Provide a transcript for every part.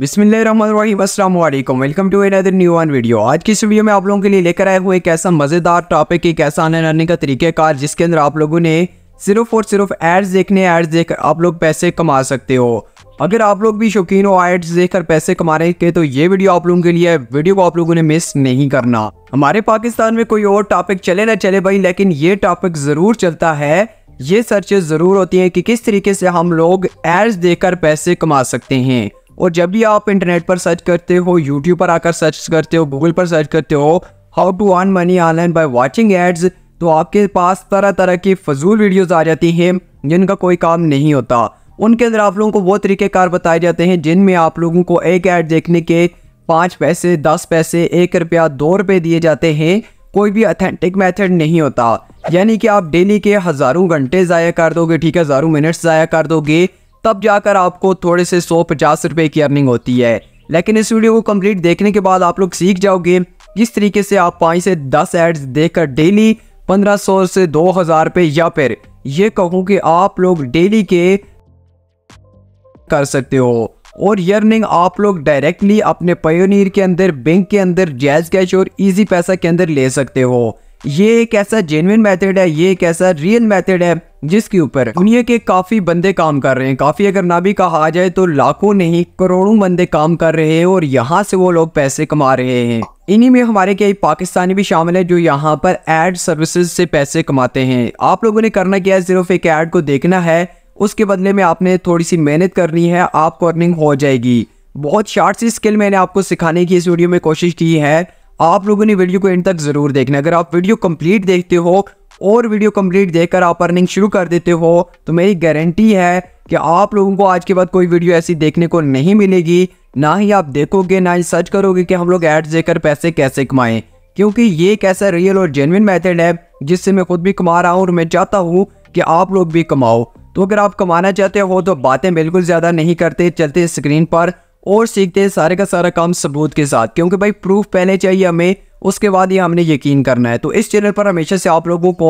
बिस्मिल्लाम welcome to another new one video आज की इस वीडियो में आप लोगों के लिए लेकर आए हुए एक ऐसा मज़ेदार टॉपिक एक ऐसा आने आने का तरीक़ेकार जिसके अंदर आप लोगों ने सिर्फ और सिर्फ एड्स देखने एड्स देख आप लोग पैसे कमा सकते हो अगर आप लोग भी शौकीन हो एड्स देखकर पैसे कमा रहे थे तो ये वीडियो आप लोगों के लिए वीडियो को आप लोगों ने मिस नहीं करना हमारे पाकिस्तान में कोई और टॉपिक चले ना चले भाई लेकिन ये टॉपिक ज़रूर चलता है ये सर्चेज ज़रूर होती है कि किस तरीके से हम लोग एड्स देकर पैसे कमा सकते हैं और जब भी आप इंटरनेट पर सर्च करते हो यूट्यूब पर आकर सर्च करते हो गूगल पर सर्च करते हो how to earn money online by watching ads तो आपके पास तरह तरह की फजूल वीडियोज आ जाती हैं जिनका कोई काम नहीं होता उनके अंदर आप लोगों को वो तरीक़ेकार बताए जाते हैं जिनमें आप लोगों को एक ऐड देखने के पाँच पैसे दस पैसे एक रुपया दो रुपये दिए जाते हैं कोई भी अथेंटिक मेथड नहीं होता यानी कि आप डेली के हज़ारों घंटे ज़ाया कर दोगे ठीक है हज़ारों मिनट्स ज़ाया कर दोगे तब जाकर आपको थोड़े से सौ पचास रुपये की अर्निंग होती है लेकिन इस वीडियो को कंप्लीट देखने के बाद आप लोग सीख जाओगे जिस तरीके से आप पाँच से दस एड्स देखकर डेली पंद्रह सौ से दो हज़ार रुपये या फिर ये कहूँ कि आप लोग डेली के कर सकते हो और ये अर्निंग आप लोग डायरेक्टली अपने पयोनीर के अंदर बैंक के अंदर जैज कैश और इजी पैसा के अंदर ले सकते हो ये एक ऐसा जेनविन मेथड है ये एक ऐसा रियल मेथड है जिसके ऊपर दुनिया के काफ़ी बंदे काम कर रहे हैं काफ़ी अगर ना भी कहा जाए तो लाखों नहीं करोड़ों बंदे काम कर रहे हैं और यहाँ से वो लोग पैसे कमा रहे हैं इन्हीं में हमारे कई पाकिस्तानी भी शामिल है जो यहाँ पर एड सर्विसेज से पैसे कमाते हैं आप लोगों ने करना क्या है सिर्फ एक ऐड को देखना है उसके बदले में आपने थोड़ी सी मेहनत करनी है आपको अर्निंग हो जाएगी बहुत शार्ट सी स्किल मैंने आपको सिखाने की इस वीडियो में कोशिश की है आप लोगों ने वीडियो को एंड तक ज़रूर देखना अगर आप वीडियो कंप्लीट देखते हो और वीडियो कंप्लीट देखकर आप अर्निंग शुरू कर देते हो तो मेरी गारंटी है कि आप लोगों को आज के बाद कोई वीडियो ऐसी देखने को नहीं मिलेगी ना ही आप देखोगे ना ही सर्च करोगे कि हम लोग एड्स देकर पैसे कैसे कमाएं क्योंकि ये एक ऐसा रियल और जेनविन मेथड है जिससे मैं खुद भी कमा रहा हूँ और मैं चाहता हूँ कि आप लोग भी कमाओ तो अगर आप कमाना चाहते हो तो बातें बिल्कुल ज़्यादा नहीं करते चलते स्क्रीन पर और सीखते हैं सारे का सारा काम सबूत के साथ क्योंकि भाई प्रूफ पहले चाहिए हमें उसके बाद ही हमने यकीन करना है तो इस चैनल पर हमेशा से आप लोगों को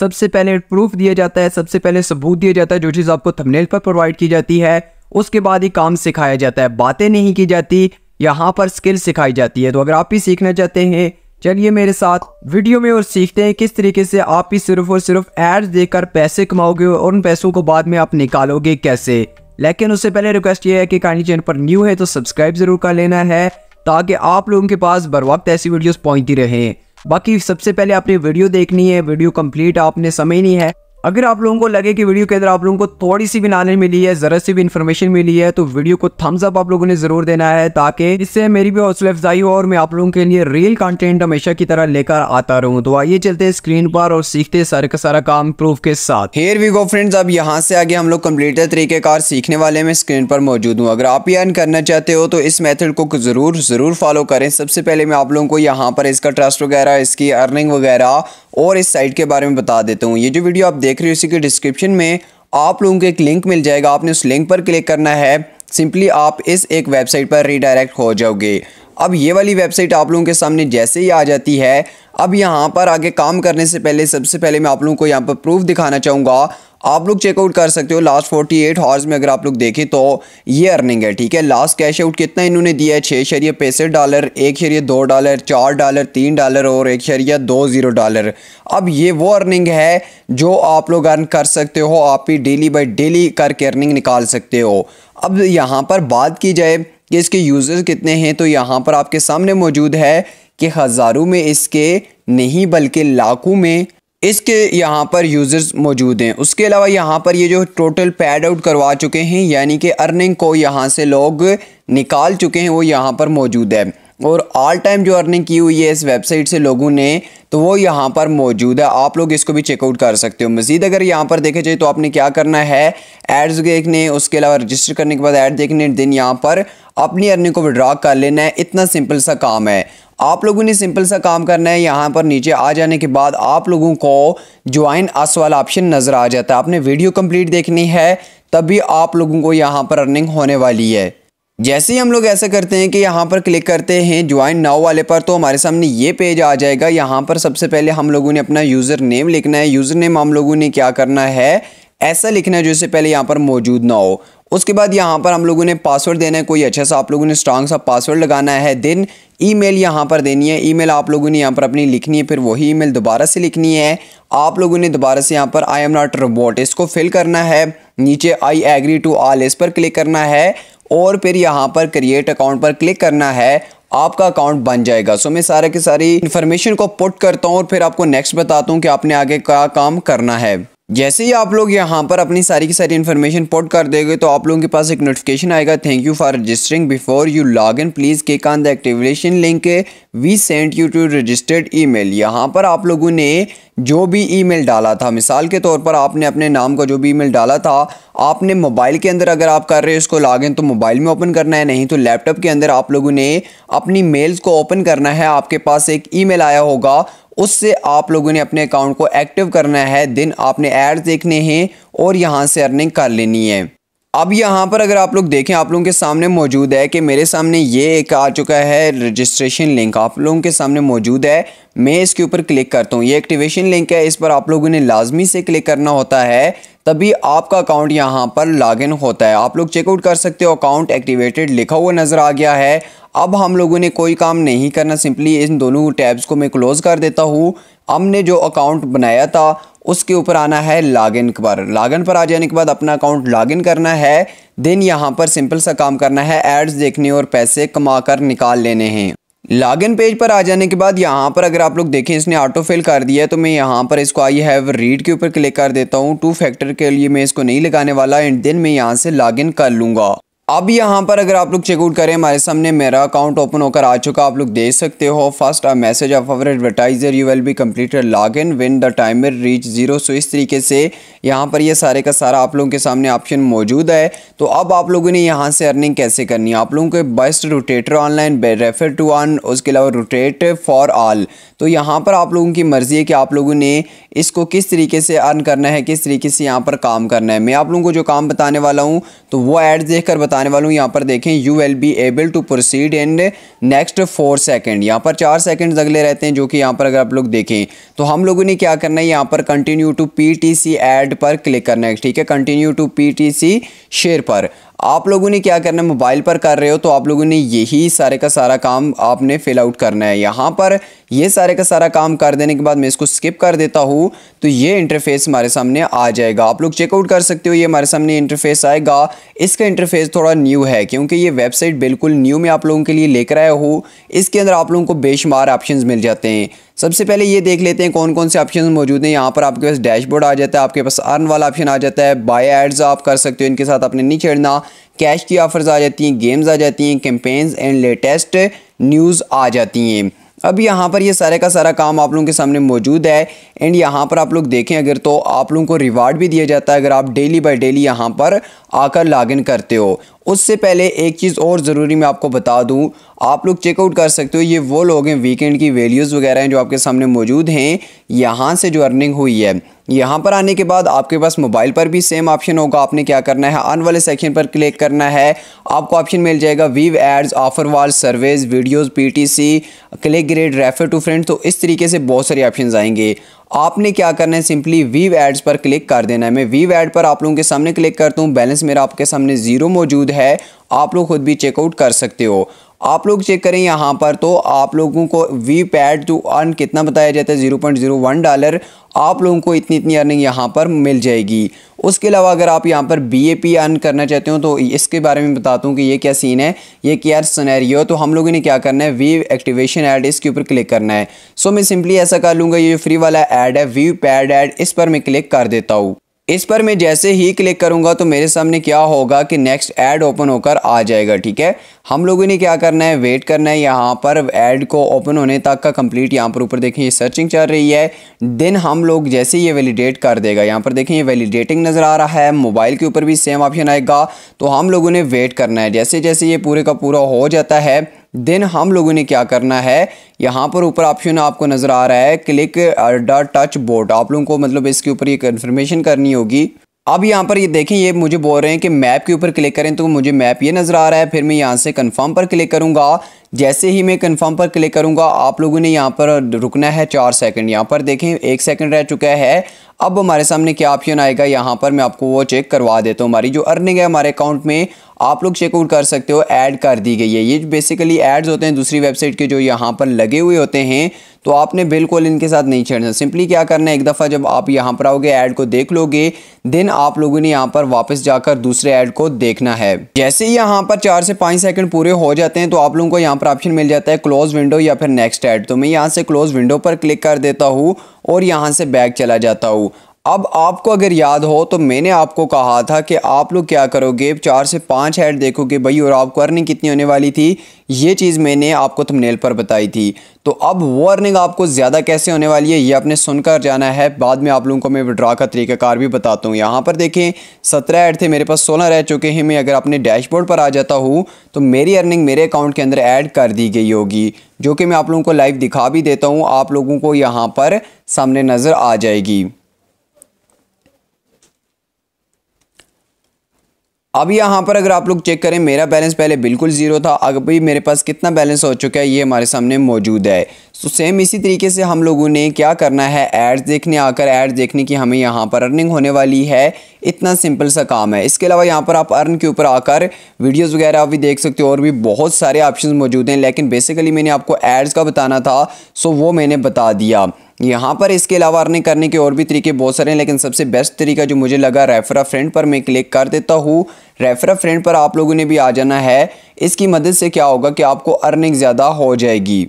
सबसे पहले प्रूफ दिया जाता है सबसे पहले सबूत दिया जाता है जो चीज़ आपको थंबनेल पर प्रोवाइड की जाती है उसके बाद ही काम सिखाया जाता है बातें नहीं की जाती यहाँ पर स्किल सिखाई जाती है तो अगर आप भी सीखना चाहते हैं चलिए मेरे साथ वीडियो में और सीखते हैं किस तरीके से आप ही सिर्फ और सिर्फ एड्स देकर पैसे कमाओगे और उन पैसों को बाद में आप निकालोगे कैसे लेकिन उससे पहले रिक्वेस्ट ये है कि कहानी चैनल पर न्यू है तो सब्सक्राइब ज़रूर कर लेना है ताकि आप लोगों के पास बर वक्त ऐसी वीडियोज़ पहुंचती रहे बाकी सबसे पहले आपने वीडियो देखनी है वीडियो कंप्लीट आपने समझनी है अगर आप लोगों को लगे कि वीडियो के अंदर आप लोगों को थोड़ी सी भी नॉलेज मिली है ज़रा सी भी इन्फॉर्मेशन मिली है तो वीडियो को थम्स अप आप लोगों ने जरूर देना है ताकि इससे मेरी भी हौसला अफजाई हो और मैं आप लोगों के लिए रियल कंटेंट हमेशा की तरह लेकर आता रहूं तो आइए चलते हैं स्क्रीन पर और सीखते सारे का सारा काम प्रूफ के साथ हेयर वी गो फ्रेंड्स अब यहाँ से आगे हम लोग कम्प्लीटर तरीकेकार सीखने वाले में स्क्रीन पर मौजूद हूँ अगर आप ये अर्न करना चाहते हो तो इस मेथड को जरूर जरूर फॉलो करें सबसे पहले मैं आप लोगों को यहाँ पर इसका ट्रस्ट वगैरह इसकी अर्निंग वगैरह और इस साइट के बारे में बता देता हूँ ये जो वीडियो आप देख रहे हो इसी के डिस्क्रिप्शन में आप लोगों को एक लिंक मिल जाएगा आपने उस लिंक पर क्लिक करना है सिंपली आप इस एक वेबसाइट पर रीडायरेक्ट हो जाओगे अब ये वाली वेबसाइट आप लोगों के सामने जैसे ही आ जाती है अब यहाँ पर आगे काम करने से पहले सबसे पहले मैं आप लोगों को यहाँ पर प्रूफ दिखाना चाहूँगा आप लोग चेकआउट कर सकते हो लास्ट फोर्टी एट हॉर्स में अगर आप लोग देखें तो ये अर्निंग है ठीक है लास्ट कैश आउट कितना इन्होंने दिया है छः शरिया पैंसठ डॉलर एक शरिया दो डॉलर चार डॉलर तीन डॉलर और एक शरिया दो ज़ीरो डॉलर अब ये वो अर्निंग है जो आप लोग अर्न कर सकते हो आप ही डेली बाई डेली करके अर्निंग निकाल सकते हो अब यहाँ पर बात की जाए कि इसके यूज़र्स कितने हैं तो यहाँ पर आपके सामने मौजूद है कि हज़ारों में इसके नहीं बल्कि लाखों में इसके यहाँ पर यूज़र्स मौजूद हैं उसके अलावा यहाँ पर ये जो टोटल पैड आउट करवा चुके हैं यानी कि अर्निंग को यहाँ से लोग निकाल चुके हैं वो यहाँ पर मौजूद है और ऑल टाइम जो अर्निंग की हुई है इस वेबसाइट से लोगों ने तो वो यहाँ पर मौजूद है आप लोग इसको भी चेकआउट कर सकते हो मज़ीद अगर यहाँ पर देखा जाए तो आपने क्या करना है एड्स देखने उसके अलावा रजिस्टर करने के बाद ऐड देखने दिन यहाँ पर अपनी अर्निंग को विड्रॉ कर लेना है इतना सिंपल सा काम है आप लोगों ने सिंपल सा काम करना है यहाँ पर नीचे आ जाने के बाद आप लोगों को ज्वाइन अस वाला ऑप्शन नज़र आ जाता है आपने वीडियो कंप्लीट देखनी है तभी आप लोगों को यहाँ पर अर्निंग होने वाली है जैसे ही हम लोग ऐसा करते हैं कि यहाँ पर क्लिक करते हैं ज्वाइन नाउ वाले पर तो हमारे सामने ये पेज आ जाएगा यहाँ पर सबसे पहले हम लोगों ने अपना यूज़र नेम लिखना है यूज़र नेम हम लोगों ने क्या करना है ऐसा लिखना है जो इससे पहले यहाँ पर मौजूद ना हो उसके बाद यहाँ पर हम लोगों ने पासवर्ड देना है कोई अच्छा सा आप लोगों ने स्ट्रांग सा पासवर्ड लगाना है देन ईमेल यहाँ पर देनी है ईमेल आप लोगों ने यहाँ पर अपनी लिखनी है फिर वही ईमेल दोबारा से लिखनी है आप लोगों ने दोबारा से यहाँ पर आई एम नॉट रोबोट इसको फिल करना है नीचे आई एग्री टू आल इस पर क्लिक करना है और फिर यहाँ पर क्रिएट अकाउंट पर क्लिक करना है आपका अकाउंट बन जाएगा सो मैं सारे की सारी इन्फॉर्मेशन को पुट करता हूँ और फिर आपको नेक्स्ट बताता हूँ कि आपने आगे क्या काम करना है जैसे ही आप लोग यहाँ पर अपनी सारी की सारी इन्फॉर्मेशन पोट कर देंगे तो आप लोगों के पास एक नोटिफिकेशन आएगा thank you for registering before you log in please click on the activation link we sent you to registered email यहाँ पर आप लोगों ने जो भी ईमेल डाला था मिसाल के तौर पर आपने अपने नाम का जो भी मेल डाला था आपने मोबाइल के अंदर अगर आप कर रहे हो इसको इन तो मोबाइल में ओपन करना है नहीं तो लैपटॉप के अंदर आप लोगों ने अपनी मेल्स को ओपन करना है आपके पास एक मेल आया होगा उससे आप लोगों ने अपने अकाउंट को एक्टिव करना है दिन आपने एड देखने हैं और यहाँ से अर्निंग कर लेनी है अब यहाँ पर अगर आप लोग देखें आप लोगों के सामने मौजूद है कि मेरे सामने ये एक आ चुका है रजिस्ट्रेशन लिंक आप लोगों के सामने मौजूद है मैं इसके ऊपर क्लिक करता हूँ ये एक्टिवेशन लिंक है इस पर आप लोगों ने लाजमी से क्लिक करना होता है तभी आपका अकाउंट यहाँ पर लॉगिन होता है आप लोग चेकआउट कर सकते हो अकाउंट एक्टिवेटेड लिखा हुआ नज़र आ गया है अब हम लोगों ने कोई काम नहीं करना सिंपली इन दोनों टैब्स को मैं क्लोज़ कर देता हूँ हमने जो अकाउंट बनाया था उसके ऊपर आना है लॉगिन पर लॉगिन पर आ जाने के बाद अपना अकाउंट लॉगिन करना है देन यहाँ पर सिंपल सा काम करना है एड्स देखने और पैसे कमा कर निकाल लेने हैं लॉगिन पेज पर आ जाने के बाद यहाँ पर अगर आप लोग देखें इसने ऑटो फिल कर दिया है तो मैं यहाँ पर इसको आई हैव रीड के ऊपर क्लिक कर देता हूँ टू फैक्टर के लिए मैं इसको नहीं लगाने वाला एंड देन मैं यहाँ से लॉगिन कर लूँगा अब यहाँ पर अगर आप लोग चेकआउट करें हमारे सामने मेरा अकाउंट ओपन होकर आ चुका आप लोग देख सकते हो first a message of our advertiser you will be completed log in when the timer reach zero so इस तरीके से यहाँ पर ये सारे का सारा आप लोगों के सामने ऑप्शन मौजूद है तो अब आप लोगों ने यहाँ से अर्निंग कैसे करनी है आप लोगों के best rotator online refer to on उसके अलावा रोटेट फॉर ऑल तो यहाँ पर आप लोगों की मर्ज़ी है कि आप लोगों ने इसको किस तरीके से अर्न करना है किस तरीके से यहाँ पर काम करना है मैं आप लोगों को जो काम बताने वाला हूँ तो वो एड देख कर बता बताने वाला हूँ यहाँ पर देखें you will be able to proceed in next four second यहाँ पर चार सेकेंड अगले रहते हैं जो कि यहाँ पर अगर आप लोग देखें तो हम लोगों ने क्या करना है यहाँ पर continue to P T C ad पर क्लिक करना है ठीक है continue to P T C share पर आप लोगों ने क्या करना है मोबाइल पर कर रहे हो तो आप लोगों ने यही सारे का सारा काम आपने फिल आउट करना है यहाँ पर ये सारे का सारा काम कर देने के बाद मैं इसको स्किप कर देता हूँ तो ये इंटरफेस हमारे सामने आ जाएगा आप लोग चेकआउट कर सकते हो ये हमारे सामने इंटरफेस आएगा इसका इंटरफेस थोड़ा न्यू है क्योंकि ये वेबसाइट बिल्कुल न्यू में आप लोगों के लिए लेकर आया हूँ इसके अंदर आप लोगों को बेशुमार ऑप्शन मिल जाते हैं सबसे पहले ये देख लेते हैं कौन कौन से ऑप्शन मौजूद हैं यहाँ पर आपके पास डैशबोर्ड आ जाता है आपके पास अर्न वाला ऑप्शन आ जाता है बाय एड्स आप कर सकते हो इनके साथ आपने नहीं छेड़ना कैश की ऑफर्स आ जाती हैं गेम्स आ जाती हैं कैंपेन्स एंड लेटेस्ट न्यूज़ आ जाती हैं अब यहाँ पर ये सारे का सारा काम आप लोगों के सामने मौजूद है एंड यहाँ पर आप लोग देखें अगर तो आप लोगों को रिवार्ड भी दिया जाता है अगर आप डेली बाय डेली यहाँ पर आकर लॉगिन करते हो उससे पहले एक चीज़ और ज़रूरी मैं आपको बता दूँ आप लोग चेकआउट कर सकते हो ये वो लोग हैं वीकेंड की वैल्यूज़ वगैरह हैं जो आपके सामने मौजूद हैं यहाँ से जो अर्निंग हुई है यहाँ पर आने के बाद आपके पास मोबाइल पर भी सेम ऑप्शन होगा आपने क्या करना है आने वाले सेक्शन पर क्लिक करना है आपको ऑप्शन मिल जाएगा view ads offer wall service videos PTC click grade refer to friend तो इस तरीके से बहुत सारे ऑप्शन आएंगे आपने क्या करना है सिंपली वीव एड्स पर क्लिक कर देना है मैं वीव एड पर आप लोगों के सामने क्लिक करता हूँ बैलेंस मेरा आपके सामने ज़ीरो मौजूद है आप लोग खुद भी चेकआउट कर सकते हो आप लोग चेक करें यहाँ पर तो आप लोगों को वी पैड टू अर्न कितना बताया जाता है zero point zero one dollar आप लोगों को इतनी इतनी अर्निंग यहाँ पर मिल जाएगी उसके अलावा अगर आप यहाँ पर बी ए पी अर्न करना चाहते हो तो इसके बारे में बताता हूँ कि ये क्या सीन है ये क्या सनेरियो तो हम लोगों ने क्या करना है वी एक्टिवेशन ऐड इसके ऊपर क्लिक करना है सो मैं सिंपली ऐसा कर लूँगा ये जो फ्री वाला ऐड है वी पैड ऐड इस पर मैं क्लिक कर देता हूँ इस पर मैं जैसे ही क्लिक करूंगा तो मेरे सामने क्या होगा कि नेक्स्ट ऐड ओपन होकर आ जाएगा ठीक है हम लोगों ने क्या करना है वेट करना है यहाँ पर ऐड को ओपन होने तक का कंप्लीट यहाँ पर ऊपर देखें ये सर्चिंग चल रही है देन हम लोग जैसे ये वैलिडेट कर देगा यहाँ पर देखें ये वैलिडेटिंग नज़र आ रहा है मोबाइल के ऊपर भी सेम ऑप्शन आएगा तो हम लोगों ने वेट करना है जैसे जैसे ये पूरे का पूरा हो जाता है देन हम लोगों ने क्या करना है यहाँ पर ऊपर ऑप्शन आपको नज़र आ रहा है क्लिक द टच बोर्ड आप लोगों को मतलब इसके ऊपर ये कन्फर्मेशन करनी होगी अब यहाँ पर ये देखें ये मुझे बोल रहे हैं कि मैप के ऊपर क्लिक करें तो मुझे मैप ये नज़र आ रहा है फिर मैं यहाँ से कंफर्म पर क्लिक करूँगा जैसे ही मैं कंफर्म पर क्लिक करूँगा आप लोगों ने यहाँ पर रुकना है चार सेकंड यहाँ पर देखें एक सेकंड रह चुका है अब हमारे सामने क्या ऑप्शन आएगा यहाँ पर मैं आपको वो चेक करवा देता हूँ हमारी जो अर्निंग है हमारे अकाउंट में आप लोग चेकआउट कर सकते हो ऐड कर दी गई है ये बेसिकली एड्स होते हैं दूसरी वेबसाइट के जो यहाँ पर लगे हुए होते हैं तो आपने बिल्कुल इनके साथ नहीं छेड़ना सिंपली क्या करना है एक दफ़ा जब आप यहाँ पर आओगे ऐड को देख लोगे देन आप लोगों ने यहाँ पर वापस जाकर दूसरे ऐड को देखना है जैसे ही यहाँ पर चार से पाँच सेकंड पूरे हो जाते हैं तो आप लोगों को यहाँ पर ऑप्शन मिल जाता है क्लोज विंडो या फिर नेक्स्ट ऐड तो मैं यहाँ से क्लोज विंडो पर क्लिक कर देता हूँ और यहाँ से बैग चला जाता हूँ अब आपको अगर याद हो तो मैंने आपको कहा था कि आप लोग क्या करोगे चार से पाँच हेड देखोगे भाई और आपको अर्निंग कितनी होने वाली थी ये चीज़ मैंने आपको थंबनेल पर बताई थी तो अब वो अर्निंग आपको ज़्यादा कैसे होने वाली है ये आपने सुनकर जाना है बाद में आप लोगों को मैं विड्रा का तरीकाकार भी बताता हूँ यहाँ पर देखें सत्रह ऐड थे मेरे पास सोलह रह चुके हैं मैं अगर अपने डैशबोर्ड पर आ जाता हूँ तो मेरी अर्निंग मेरे अकाउंट के अंदर ऐड कर दी गई होगी जो कि मैं आप लोगों को लाइव दिखा भी देता हूँ आप लोगों को यहाँ पर सामने नज़र आ जाएगी अब यहाँ पर अगर आप लोग चेक करें मेरा बैलेंस पहले बिल्कुल ज़ीरो था अभी मेरे पास कितना बैलेंस हो चुका है ये हमारे सामने मौजूद है तो सेम इसी तरीके से हम लोगों ने क्या करना है एड्स देखने आकर एड्स देखने की हमें यहाँ पर अर्निंग होने वाली है इतना सिंपल सा काम है इसके अलावा यहाँ पर आप अर्न के ऊपर आकर वीडियोज़ वगैरह भी देख सकते हो और भी बहुत सारे ऑप्शन मौजूद हैं लेकिन बेसिकली मैंने आपको एड्स का बताना था सो वो मैंने बता दिया यहाँ पर इसके अलावा अर्निंग करने के और भी तरीके बहुत सारे हैं लेकिन सबसे बेस्ट तरीका जो मुझे लगा रेफरा फ्रेंड पर मैं क्लिक कर देता हूँ रेफरा फ्रेंड पर आप लोगों ने भी आ जाना है इसकी मदद से क्या होगा कि आपको अर्निंग ज़्यादा हो जाएगी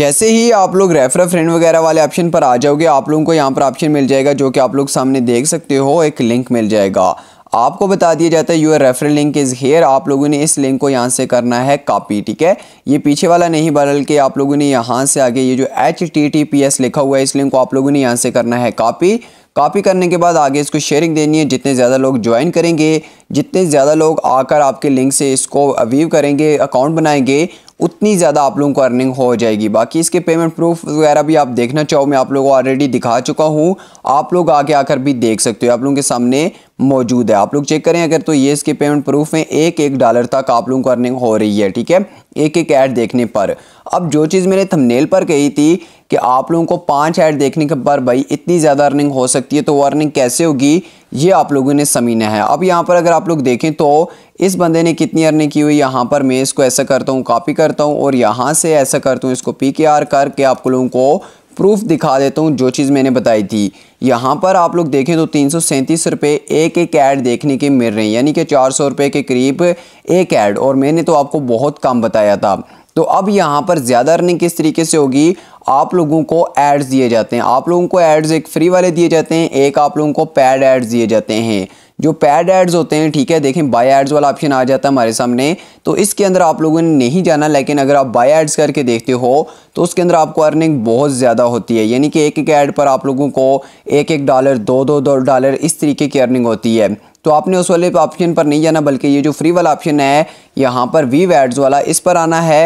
जैसे ही आप लोग रेफर फ्रेंड वगैरह वाले ऑप्शन पर आ जाओगे आप लोगों को यहाँ पर ऑप्शन मिल जाएगा जो कि आप लोग सामने देख सकते हो एक लिंक मिल जाएगा आपको बता दिया जाता है your referral link is here आप लोगों ने इस लिंक को यहाँ से करना है कॉपी ठीक है ये पीछे वाला नहीं बदल के आप लोगों ने यहाँ से आगे ये जो H T T P S लिखा हुआ है इस लिंक को आप लोगों ने यहाँ से करना है कॉपी कॉपी करने के बाद आगे इसको शेयरिंग देनी है जितने ज़्यादा लोग ज्वाइन करेंगे जितने ज़्यादा लोग आकर आपके लिंक से इसको अवीव करेंगे अकाउंट बनाएंगे उतनी ज़्यादा आप लोगों को अर्निंग हो जाएगी बाकी इसके पेमेंट प्रूफ वगैरह भी आप देखना चाहो मैं आप लोगों को ऑलरेडी दिखा चुका हूँ आप लोग आगे आकर भी देख सकते हो आप लोगों के सामने मौजूद है आप लोग चेक करें अगर तो ये इसके पेमेंट प्रूफ में एक एक डॉलर तक आप लोगों को अर्निंग हो रही है ठीक है एक एक ऐड देखने पर अब जो चीज़ मैंने थंबनेल पर कही थी कि आप लोगों को पांच ऐड देखने के पर भाई इतनी ज़्यादा अर्निंग हो सकती है तो वो अर्निंग कैसे होगी ये आप लोगों ने समीना है अब यहाँ पर अगर आप लोग देखें तो इस बंदे ने कितनी अर्निंग की हुई यहाँ पर मैं इसको ऐसा करता हूँ कॉपी करता हूँ और यहाँ से ऐसा करता हूँ इसको पी के आर करके आप लोगों को प्रूफ दिखा देता हूँ जो चीज़ मैंने बताई थी यहाँ पर आप लोग देखें तो तीन सौ सैंतीस रुपये एक एक ऐड देखने के मिल रहे हैं यानी कि चार सौ रुपये के करीब एक ऐड और मैंने तो आपको बहुत कम बताया था तो अब यहाँ पर ज़्यादा अर्निंग किस तरीके से होगी आप लोगों को एड्स दिए जाते हैं आप लोगों को एड्स एक फ्री वाले दिए जाते हैं एक आप लोगों को पैड एड्स दिए जाते हैं जो पैड एड्स होते हैं ठीक है देखें बाय एड्स वाला ऑप्शन आ जाता है हमारे सामने तो इसके अंदर आप लोगों ने नहीं जाना लेकिन अगर आप बाय एड्स करके देखते हो तो उसके अंदर आपको अर्निंग बहुत ज़्यादा होती है यानी कि एक एक ऐड पर आप लोगों को एक एक डॉलर दो दो, दो डॉलर इस तरीके की अर्निंग होती है तो आपने उस वाले ऑप्शन पर नहीं जाना बल्कि ये जो फ्री वाला ऑप्शन है यहाँ पर वी वैड्स वाला इस पर आना है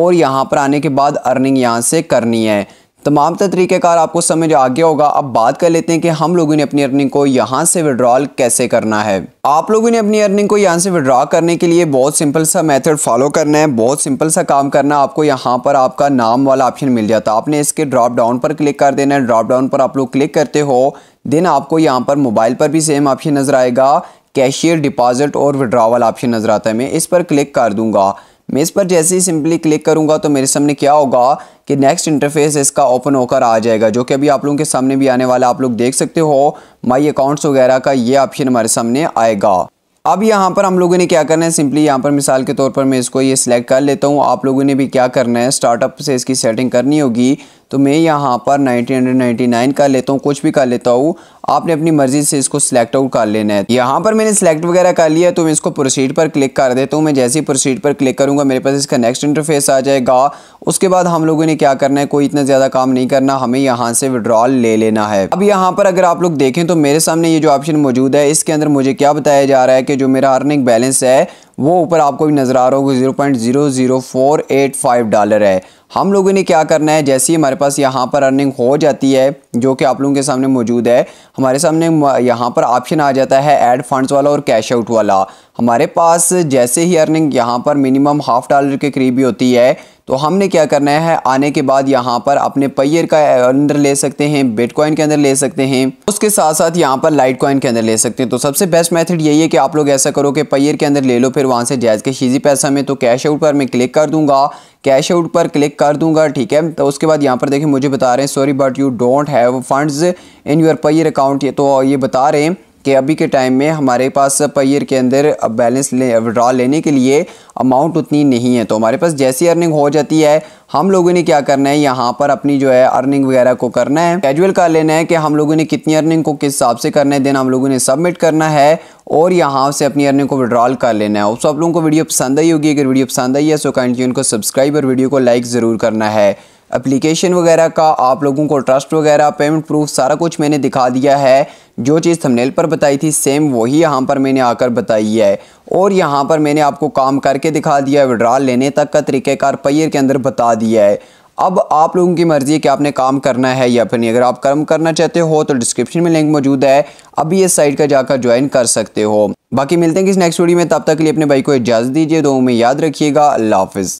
और यहाँ पर आने के बाद अर्निंग यहाँ से करनी है तमाम तर तरीक़ेकार आपको समझ आ गया होगा अब बात कर लेते हैं कि हम लोगों ने अपनी अर्निंग को यहाँ से विड्रॉल कैसे करना है आप लोगों ने अपनी अर्निंग को यहाँ से विड्रॉ करने के लिए बहुत सिंपल सा मेथड फॉलो करना है बहुत सिंपल सा काम करना आपको यहाँ पर आपका नाम वाला ऑप्शन मिल जाता है आपने इसके ड्रॉप डाउन पर क्लिक कर देना है ड्रॉप डाउन पर आप लोग क्लिक करते हो देन आपको यहाँ पर मोबाइल पर भी सेम ऑप्शन नज़र आएगा कैशियर डिपॉजिट और विड्रावल ऑप्शन नज़र आता है मैं इस पर क्लिक कर दूंगा मैं इस पर जैसे ही सिंपली क्लिक करूंगा तो मेरे सामने क्या होगा कि नेक्स्ट इंटरफेस इसका ओपन होकर आ जाएगा जो कि अभी आप लोगों के सामने भी आने वाला आप लोग देख सकते हो माई अकाउंट्स वगैरह का ये ऑप्शन हमारे सामने आएगा अब यहाँ पर हम लोगों ने क्या करना है सिंपली यहाँ पर मिसाल के तौर पर मैं इसको ये सिलेक्ट कर लेता हूँ आप लोगों ने भी क्या करना है स्टार्टअप से इसकी सेटिंग करनी होगी तो मैं यहाँ पर 1999 कर लेता हूँ कुछ भी कर लेता हूँ आपने अपनी मर्ज़ी से इसको सिलेक्ट आउट कर लेना है यहाँ पर मैंने सिलेक्ट वगैरह कर लिया तो मैं इसको प्रोसीड पर क्लिक कर देता हूँ मैं जैसे ही प्रोसीड पर क्लिक करूँगा मेरे पास इसका नेक्स्ट इंटरफेस आ जाएगा उसके बाद हम लोगों ने क्या करना है कोई इतना ज़्यादा काम नहीं करना हमें यहाँ से विड्रॉल ले लेना है अब यहाँ पर अगर आप लोग देखें तो मेरे सामने ये जो ऑप्शन मौजूद है इसके अंदर मुझे क्या बताया जा रहा है कि जो मेरा अर्निंग बैलेंस है वो ऊपर आपको भी नज़र आ रहा होगा zero point zero zero four eight five dollar है हम लोगों ने क्या करना है जैसे ही हमारे पास यहाँ पर अर्निंग हो जाती है जो कि आप लोगों के सामने मौजूद है हमारे सामने यहाँ पर ऑप्शन आ जाता है ऐड फंड्स वाला और कैश आउट वाला हमारे पास जैसे ही अर्निंग यहाँ पर मिनिमम हाफ डॉलर के करीब ही होती है तो हमने क्या करना है आने के बाद यहाँ पर अपने पैयर का अंदर ले सकते हैं बिटकॉइन के अंदर ले सकते हैं उसके साथ साथ यहाँ पर लाइट कॉइन के अंदर ले सकते हैं तो सबसे बेस्ट मेथड यही है कि आप लोग ऐसा करो कि पैयर के अंदर ले लो फिर वहाँ से जायज़ के शीजी पैसा में तो कैश आउट पर मैं क्लिक कर दूँगा कैश आउट पर क्लिक कर दूंगा ठीक है तो उसके बाद यहाँ पर देखिए मुझे बता रहे हैं sorry but you don't have funds in your Payeer account ये तो ये बता रहे हैं कि अभी के टाइम में हमारे पास पर ईयर के अंदर बैलेंस ले विड्रॉ लेने के लिए अमाउंट उतनी नहीं है तो हमारे पास जैसी अर्निंग हो जाती है हम लोगों ने क्या करना है यहाँ पर अपनी जो है अर्निंग वगैरह को करना है कैजुअल कर लेना है कि हम लोगों ने कितनी अर्निंग को किस हिसाब से करना है देन हम लोगों ने सबमिट करना है और यहाँ से अपनी अर्निंग को विड्रॉल कर लेना है और सब लोगों को वीडियो पसंद आई होगी अगर वीडियो पसंद आई है सो काइंडली उनको सब्सक्राइब और वीडियो को लाइक ज़रूर करना है अप्लीकेशन वगैरह का आप लोगों को ट्रस्ट वगैरह पेमेंट प्रूफ सारा कुछ मैंने दिखा दिया है जो चीज़ थंबनेल पर बताई थी सेम वही यहाँ पर मैंने आकर बताई है और यहाँ पर मैंने आपको काम करके दिखा दिया है विड्रॉल लेने तक का तरीक़ेकार पहियर के अंदर बता दिया है अब आप लोगों की मर्ज़ी है कि आपने काम करना है या फिर नहीं अगर आप कर्म करना चाहते हो तो डिस्क्रिप्शन में लिंक मौजूद है अभी इस साइट का जाकर ज्वाइन कर सकते हो बाकी मिलते हैं किस नेक्स्ट वीडियो में तब तक के लिए अपने भाई को इजाज़त दीजिए दो में याद रखिएगा अल्लाह हाफिज़